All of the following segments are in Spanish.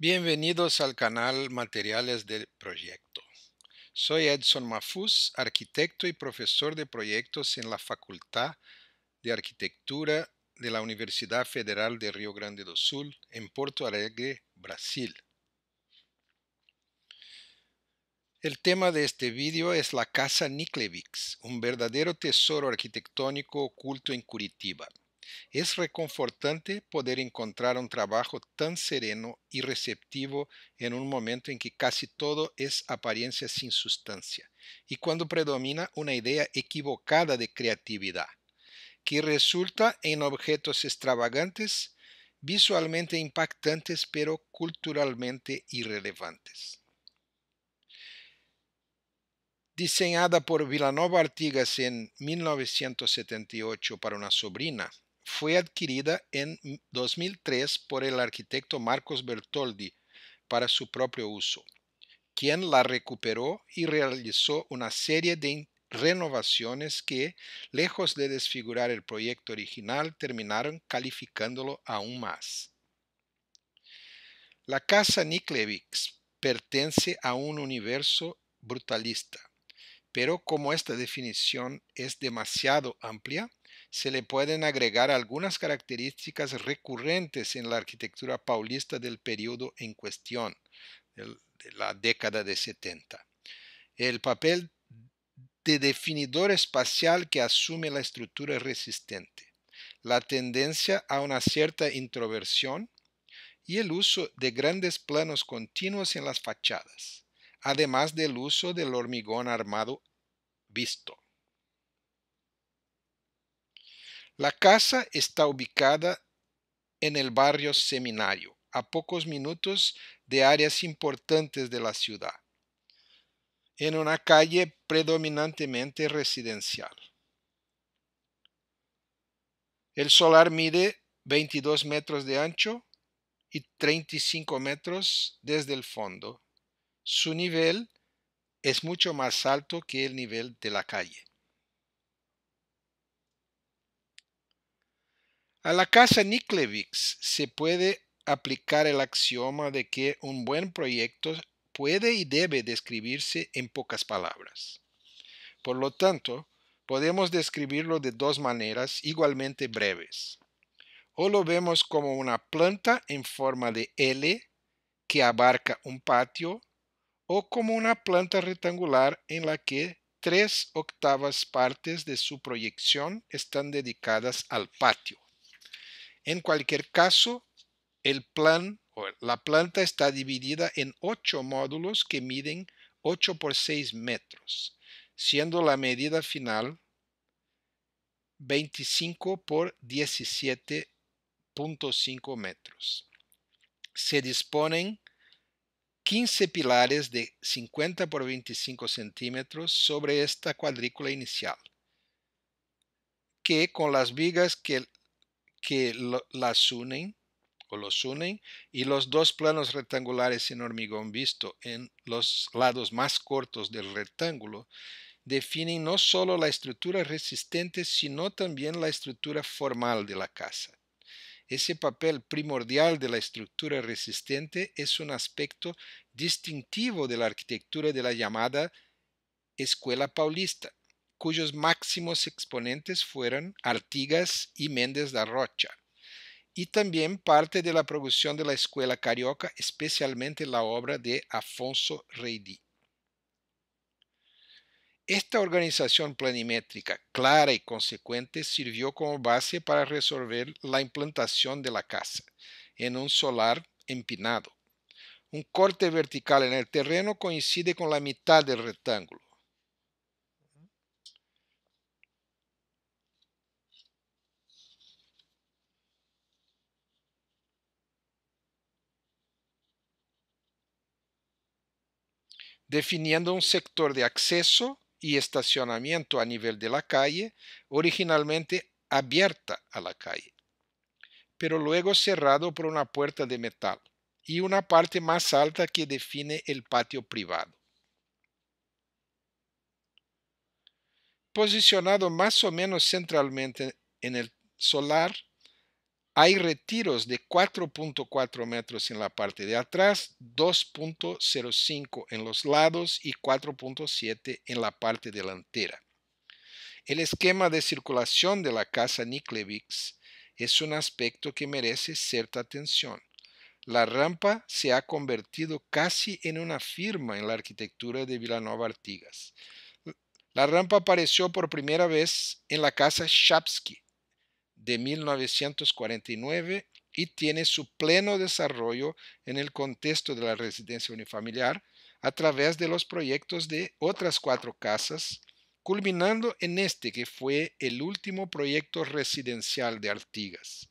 Bienvenidos al canal Materiales del Proyecto. Soy Edson Mafus, arquitecto y profesor de proyectos en la Facultad de Arquitectura de la Universidad Federal de Río Grande do Sul en Porto Alegre, Brasil. El tema de este vídeo es la Casa Niklevics, un verdadero tesoro arquitectónico oculto en Curitiba. Es reconfortante poder encontrar un trabajo tan sereno y receptivo en un momento en que casi todo es apariencia sin sustancia y cuando predomina una idea equivocada de creatividad, que resulta en objetos extravagantes, visualmente impactantes pero culturalmente irrelevantes. Diseñada por Villanova Artigas en 1978 para una sobrina, fue adquirida en 2003 por el arquitecto Marcos Bertoldi para su propio uso, quien la recuperó y realizó una serie de renovaciones que, lejos de desfigurar el proyecto original, terminaron calificándolo aún más. La casa Niklevics pertenece a un universo brutalista, pero como esta definición es demasiado amplia, se le pueden agregar algunas características recurrentes en la arquitectura paulista del periodo en cuestión, de la década de 70. El papel de definidor espacial que asume la estructura resistente, la tendencia a una cierta introversión y el uso de grandes planos continuos en las fachadas, además del uso del hormigón armado visto. La casa está ubicada en el barrio Seminario, a pocos minutos de áreas importantes de la ciudad, en una calle predominantemente residencial. El solar mide 22 metros de ancho y 35 metros desde el fondo. Su nivel es mucho más alto que el nivel de la calle. A la casa Niklevics se puede aplicar el axioma de que un buen proyecto puede y debe describirse en pocas palabras. Por lo tanto, podemos describirlo de dos maneras igualmente breves. O lo vemos como una planta en forma de L que abarca un patio, o como una planta rectangular en la que tres octavas partes de su proyección están dedicadas al patio. En cualquier caso, el plan o la planta está dividida en ocho módulos que miden 8 por 6 metros, siendo la medida final 25 por 17.5 metros. Se disponen 15 pilares de 50 por 25 centímetros sobre esta cuadrícula inicial, que con las vigas que que las unen o los unen y los dos planos rectangulares en hormigón visto en los lados más cortos del rectángulo definen no solo la estructura resistente, sino también la estructura formal de la casa. Ese papel primordial de la estructura resistente es un aspecto distintivo de la arquitectura de la llamada escuela paulista, cuyos máximos exponentes fueron Artigas y Méndez da Rocha, y también parte de la producción de la escuela carioca, especialmente la obra de Afonso Reidí. Esta organización planimétrica clara y consecuente sirvió como base para resolver la implantación de la casa en un solar empinado. Un corte vertical en el terreno coincide con la mitad del rectángulo definiendo un sector de acceso y estacionamiento a nivel de la calle, originalmente abierta a la calle, pero luego cerrado por una puerta de metal y una parte más alta que define el patio privado. Posicionado más o menos centralmente en el solar, hay retiros de 4.4 metros en la parte de atrás, 2.05 en los lados y 4.7 en la parte delantera. El esquema de circulación de la casa Niklevics es un aspecto que merece cierta atención. La rampa se ha convertido casi en una firma en la arquitectura de Villanova Artigas. La rampa apareció por primera vez en la casa Shapsky de 1949 y tiene su pleno desarrollo en el contexto de la residencia unifamiliar a través de los proyectos de otras cuatro casas, culminando en este que fue el último proyecto residencial de Artigas.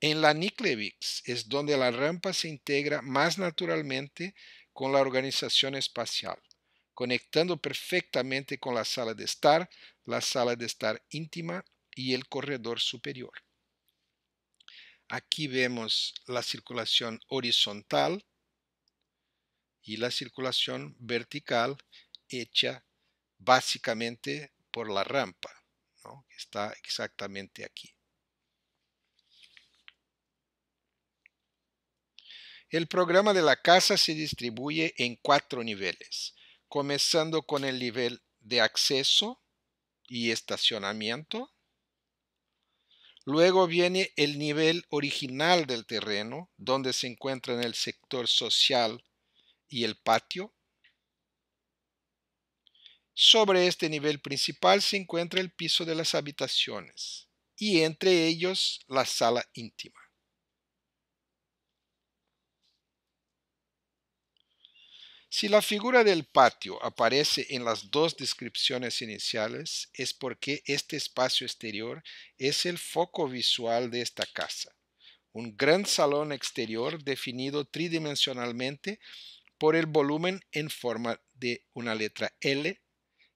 En la Niklevix es donde la rampa se integra más naturalmente con la organización espacial, conectando perfectamente con la sala de estar, la sala de estar íntima y el corredor superior. Aquí vemos la circulación horizontal y la circulación vertical hecha básicamente por la rampa, que está exactamente aquí. El programa de la casa se distribuye en cuatro niveles, comenzando con el nivel de acceso y estacionamiento, Luego viene el nivel original del terreno, donde se encuentran el sector social y el patio. Sobre este nivel principal se encuentra el piso de las habitaciones y entre ellos la sala íntima. Si la figura del patio aparece en las dos descripciones iniciales, es porque este espacio exterior es el foco visual de esta casa. Un gran salón exterior definido tridimensionalmente por el volumen en forma de una letra L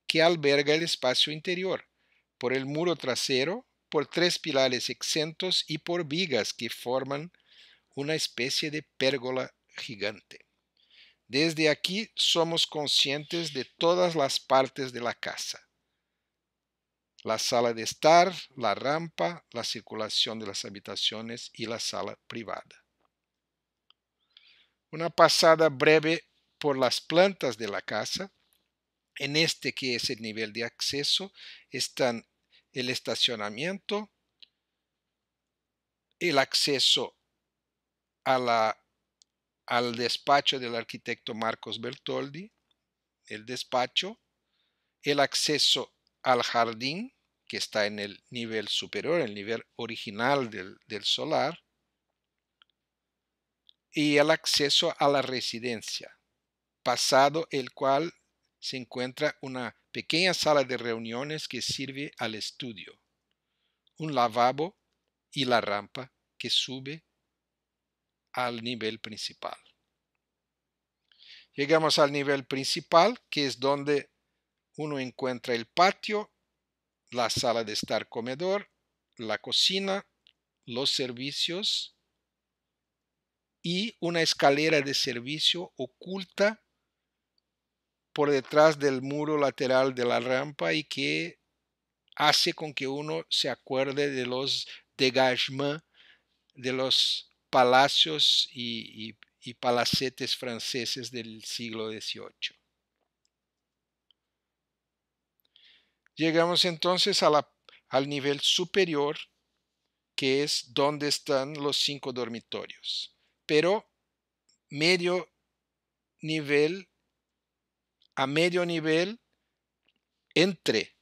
que alberga el espacio interior, por el muro trasero, por tres pilares exentos y por vigas que forman una especie de pérgola gigante. Desde aquí somos conscientes de todas las partes de la casa. La sala de estar, la rampa, la circulación de las habitaciones y la sala privada. Una pasada breve por las plantas de la casa. En este que es el nivel de acceso están el estacionamiento, el acceso a la al despacho del arquitecto Marcos Bertoldi, el despacho, el acceso al jardín, que está en el nivel superior, el nivel original del, solar, y el acceso a la residencia, pasado el cual se encuentra una pequeña sala de reuniones que sirve al estudio, un lavabo y la rampa que sube al nivel principal. Llegamos al nivel principal, que es donde uno encuentra el patio, la sala de estar comedor, la cocina, los servicios y una escalera de servicio oculta por detrás del muro lateral de la rampa y que hace con que uno se acuerde de los degajements de los palacios y, palacetes franceses del siglo XVIII. Llegamos entonces a la, al nivel superior, que es donde están los cinco dormitorios. Pero medio nivel, a medio nivel, entre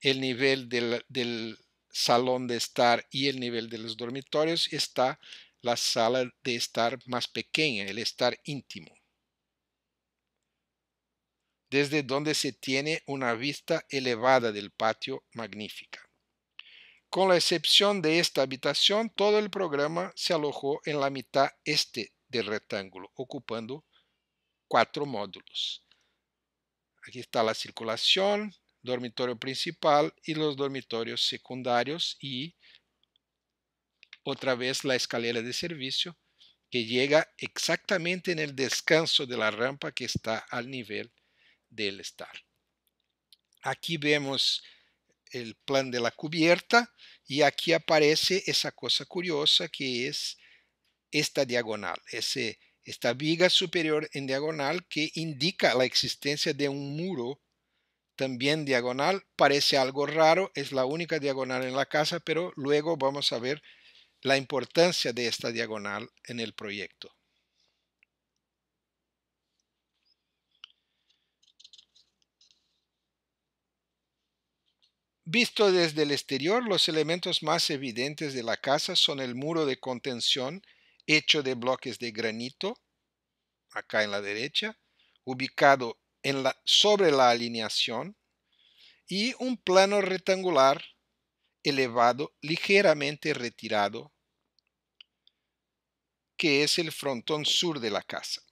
el nivel del, del salón de estar y el nivel de los dormitorios está la sala de estar más pequeña, el estar íntimo, desde donde se tiene una vista elevada del patio magnífica. Con la excepción de esta habitación, todo el programa se alojó en la mitad este del rectángulo, ocupando cuatro módulos. Aquí está la circulación, dormitorio principal y los dormitorios secundarios y otra vez la escalera de servicio que llega exactamente en el descanso de la rampa que está al nivel del estar. Aquí vemos el plan de la cubierta y aquí aparece esa cosa curiosa que es esta diagonal, ese, esta viga superior en diagonal que indica la existencia de un muro también diagonal. Parece algo raro, es la única diagonal en la casa, pero luego vamos a ver la importancia de esta diagonal en el proyecto. Visto desde el exterior, los elementos más evidentes de la casa son el muro de contención hecho de bloques de granito, acá en la derecha, ubicado sobre la alineación, y un plano rectangular elevado ligeramente retirado, que es el frontón sur de la casa.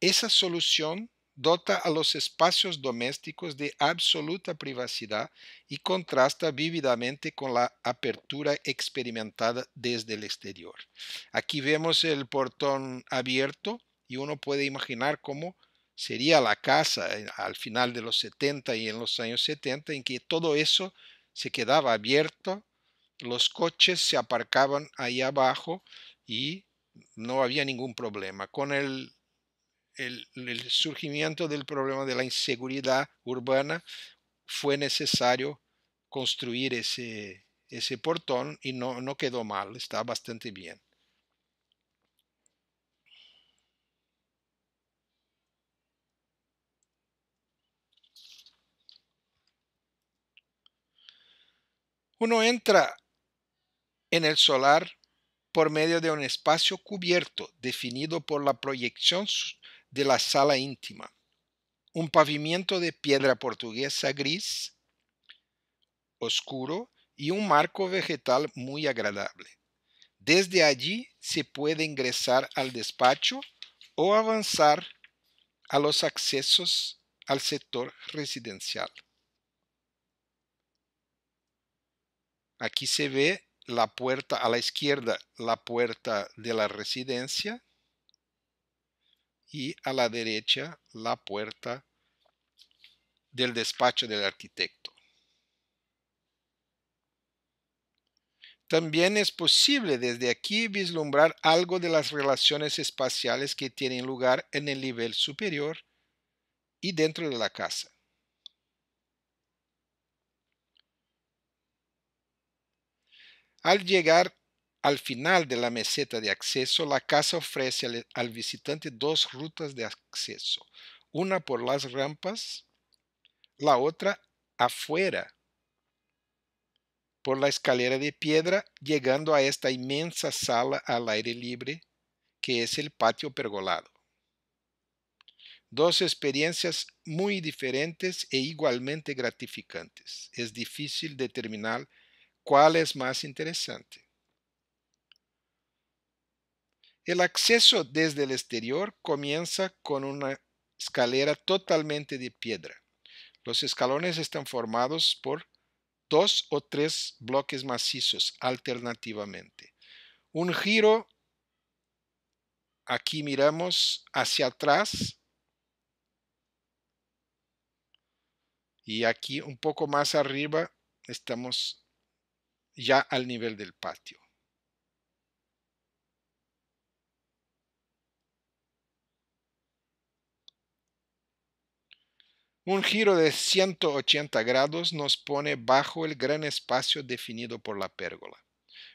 Esa solución dota a los espacios domésticos de absoluta privacidad y contrasta vívidamente con la apertura experimentada desde el exterior. Aquí vemos el portón abierto y uno puede imaginar cómo sería la casa eh, al final de los 70 y en los años 70 en que todo eso se quedaba abierto, los coches se aparcaban ahí abajo y no había ningún problema. Con el, el, surgimiento del problema de la inseguridad urbana fue necesario construir ese, ese portón y no, no quedó mal, está bastante bien. Uno entra en el solar por medio de un espacio cubierto definido por la proyección de la sala íntima, un pavimento de piedra portuguesa gris, oscuro y un marco vegetal muy agradable. Desde allí se puede ingresar al despacho o avanzar a los accesos al sector residencial. Aquí se ve la puerta a la izquierda, la puerta de la residencia y a la derecha la puerta del despacho del arquitecto. También es posible desde aquí vislumbrar algo de las relaciones espaciales que tienen lugar en el nivel superior y dentro de la casa. Al llegar al final de la meseta de acceso, la casa ofrece al, visitante dos rutas de acceso, una por las rampas, la otra afuera por la escalera de piedra, llegando a esta inmensa sala al aire libre, que es el patio pergolado. Dos experiencias muy diferentes e igualmente gratificantes. Es difícil determinar ¿Cuál es más interesante? El acceso desde el exterior comienza con una escalera totalmente de piedra. Los escalones están formados por dos o tres bloques macizos alternativamente. Un giro, aquí miramos hacia atrás y aquí un poco más arriba estamos ya al nivel del patio. Un giro de 180 grados nos pone bajo el gran espacio definido por la pérgola,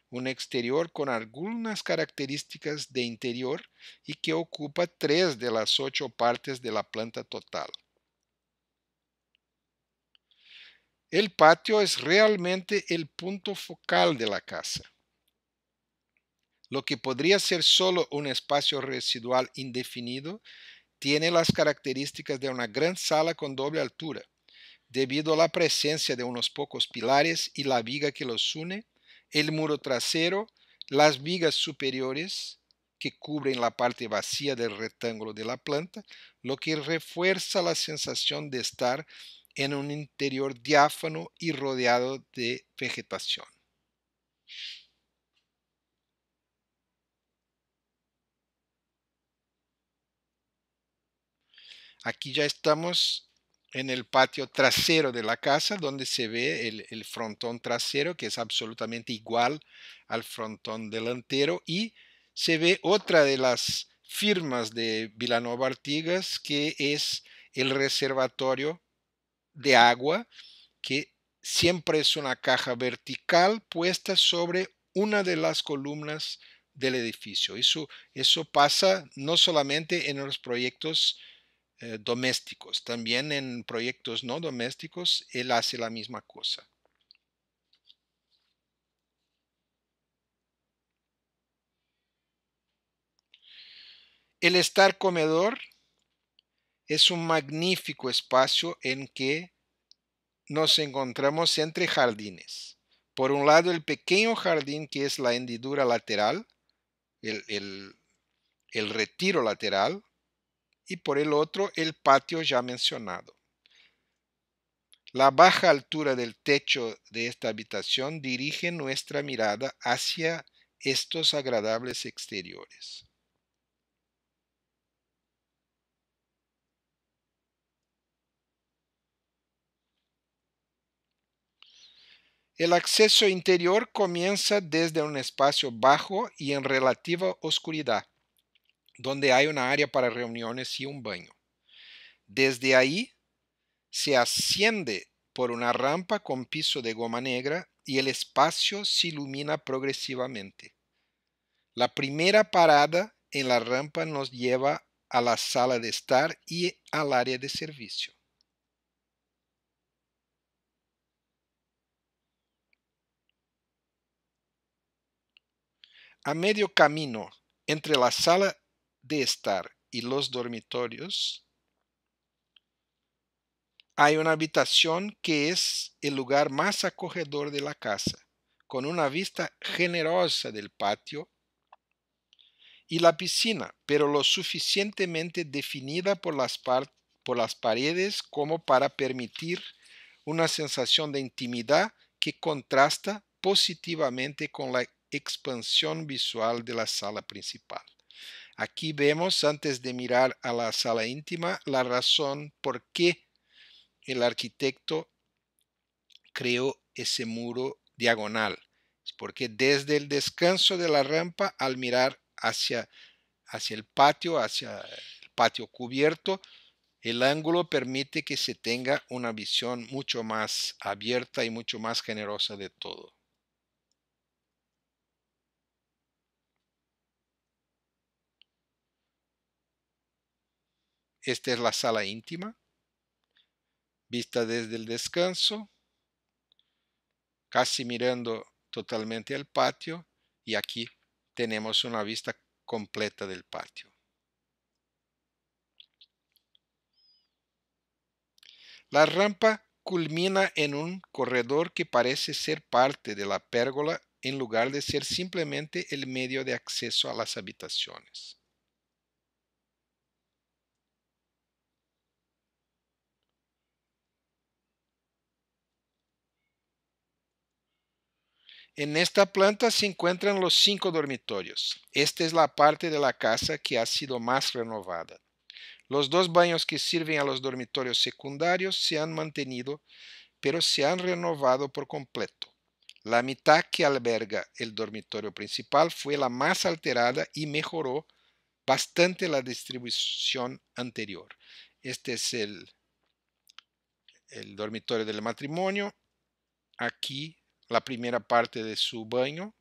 un exterior con algunas características de interior y que ocupa tres de las ocho partes de la planta total. El patio es realmente el punto focal de la casa. Lo que podría ser solo un espacio residual indefinido tiene las características de una gran sala con doble altura. Debido a la presencia de unos pocos pilares y la viga que los une, el muro trasero, las vigas superiores que cubren la parte vacía del rectángulo de la planta, lo que refuerza la sensación de estar en un interior diáfano y rodeado de vegetación. Aquí ya estamos en el patio trasero de la casa, donde se ve el, frontón trasero, que es absolutamente igual al frontón delantero, y se ve otra de las firmas de Vilanova Artigas, que es el reservatorio de agua que siempre es una caja vertical puesta sobre una de las columnas del edificio. Eso, eso pasa no solamente en los proyectos eh, domésticos, también en proyectos no domésticos él hace la misma cosa. El estar comedor es un magnífico espacio en que nos encontramos entre jardines. Por un lado, el pequeño jardín que es la hendidura lateral, el, retiro lateral, y por el otro, el patio ya mencionado. La baja altura del techo de esta habitación dirige nuestra mirada hacia estos agradables exteriores. El acceso interior comienza desde un espacio bajo y en relativa oscuridad, donde hay una área para reuniones y un baño. Desde ahí se asciende por una rampa con piso de goma negra y el espacio se ilumina progresivamente. La primera parada en la rampa nos lleva a la sala de estar y al área de servicio. A medio camino entre la sala de estar y los dormitorios, hay una habitación que es el lugar más acogedor de la casa, con una vista generosa del patio y la piscina, pero lo suficientemente definida por las, por las paredes como para permitir una sensación de intimidad que contrasta positivamente con la expansión visual de la sala principal. Aquí vemos, antes de mirar a la sala íntima, la razón por qué el arquitecto creó ese muro diagonal. Es porque desde el descanso de la rampa, al mirar hacia, hacia el patio, hacia el patio cubierto, el ángulo permite que se tenga una visión mucho más abierta y mucho más generosa de todo. Esta es la sala íntima, vista desde el descanso, casi mirando totalmente el patio y aquí tenemos una vista completa del patio. La rampa culmina en un corredor que parece ser parte de la pérgola en lugar de ser simplemente el medio de acceso a las habitaciones. En esta planta se encuentran los cinco dormitorios. Esta es la parte de la casa que ha sido más renovada. Los dos baños que sirven a los dormitorios secundarios se han mantenido, pero se han renovado por completo. La mitad que alberga el dormitorio principal fue la más alterada y mejoró bastante la distribución anterior. Este es el, dormitorio del matrimonio. Aquí la primera parte de su baño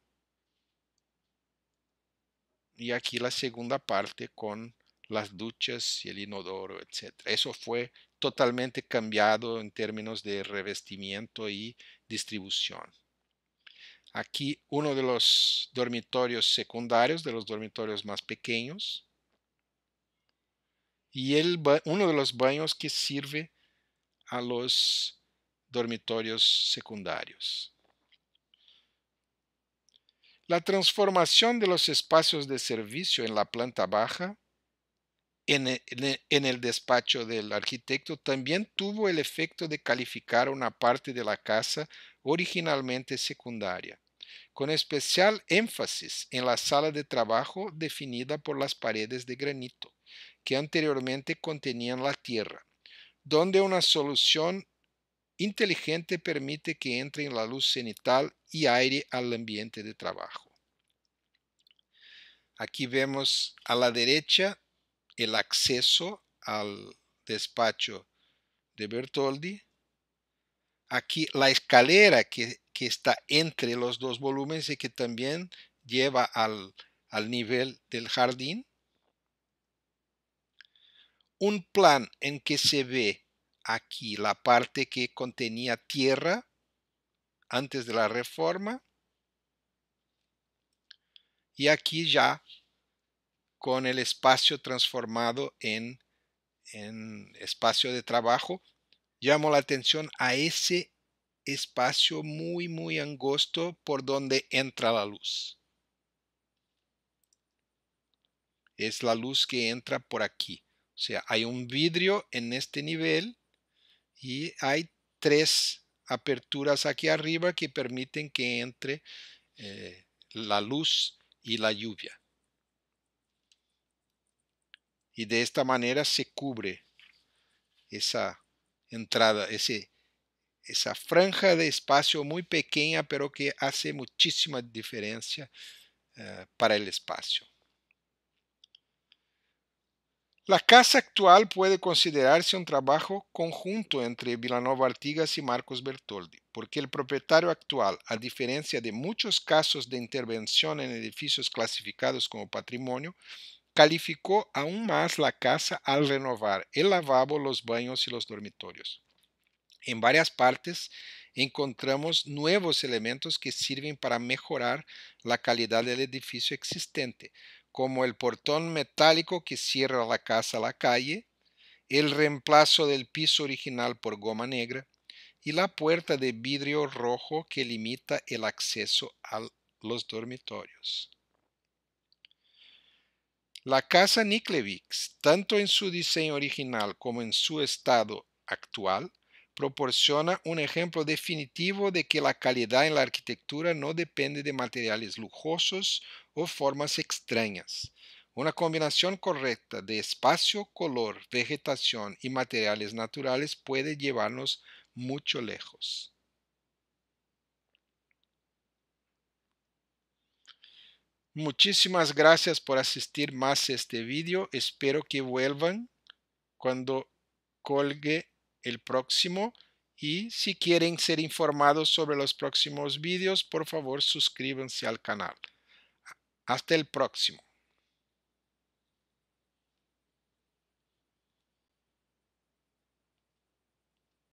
y aquí la segunda parte con las duchas y el inodoro, etc. Eso fue totalmente cambiado en términos de revestimiento y distribución. Aquí uno de los dormitorios secundarios, de los dormitorios más pequeños, y uno de los baños que sirve a los dormitorios secundarios la transformación de los espacios de servicio en la planta baja, e, e, en el, despacho del arquitecto, también tuvo el efecto de calificar una parte de la casa originalmente secundaria, con especial énfasis en la sala de trabajo definida por las paredes de granito, que anteriormente contenían la tierra, donde una solución inteligente permite que entre la luz cenital y aire al ambiente de trabajo. Aquí vemos a la derecha el acceso al despacho de Bertoldi. Aquí la escalera que, está entre los dos volúmenes y que también lleva al, al nivel del jardín. Un plan en que se ve aquí la parte que contenía tierra antes de la reforma y aquí ya con el espacio transformado en, espacio de trabajo. Llamo la atención a ese espacio muy, muy angosto por donde entra la luz. Es la luz que entra por aquí. O sea, hay un vidrio en este nivel y hay tres aperturas aquí arriba que permiten que entre eh, la luz y la lluvia. Y de esta manera se cubre esa entrada, ese, esa franja de espacio muy pequeña, pero que hace muchísima diferencia eh, para el espacio. La casa actual puede considerarse un trabajo conjunto entre Villanova Artigas y Marcos Bertoldi, porque el propietario actual, a diferencia de muchos casos de intervención en edificios clasificados como patrimonio, calificó aún más la casa al renovar el lavabo, los baños y los dormitorios. En varias partes encontramos nuevos elementos que sirven para mejorar la calidad del edificio existente, como el portón metálico que cierra la casa a la calle, el reemplazo del piso original por goma negra y la puerta de vidrio rojo que limita el acceso a los dormitorios. La casa Niklevics, tanto en su diseño original como en su estado actual, proporciona un ejemplo definitivo de que la calidad en la arquitectura no depende de materiales lujosos o formas extrañas. Una combinación correcta de espacio, color, vegetación y materiales naturales puede llevarnos mucho lejos. Muchísimas gracias por asistir más a este vídeo. Espero que vuelvan cuando colgue el próximo y si quieren ser informados sobre los próximos videos por favor suscríbanse al canal. Hasta el próximo.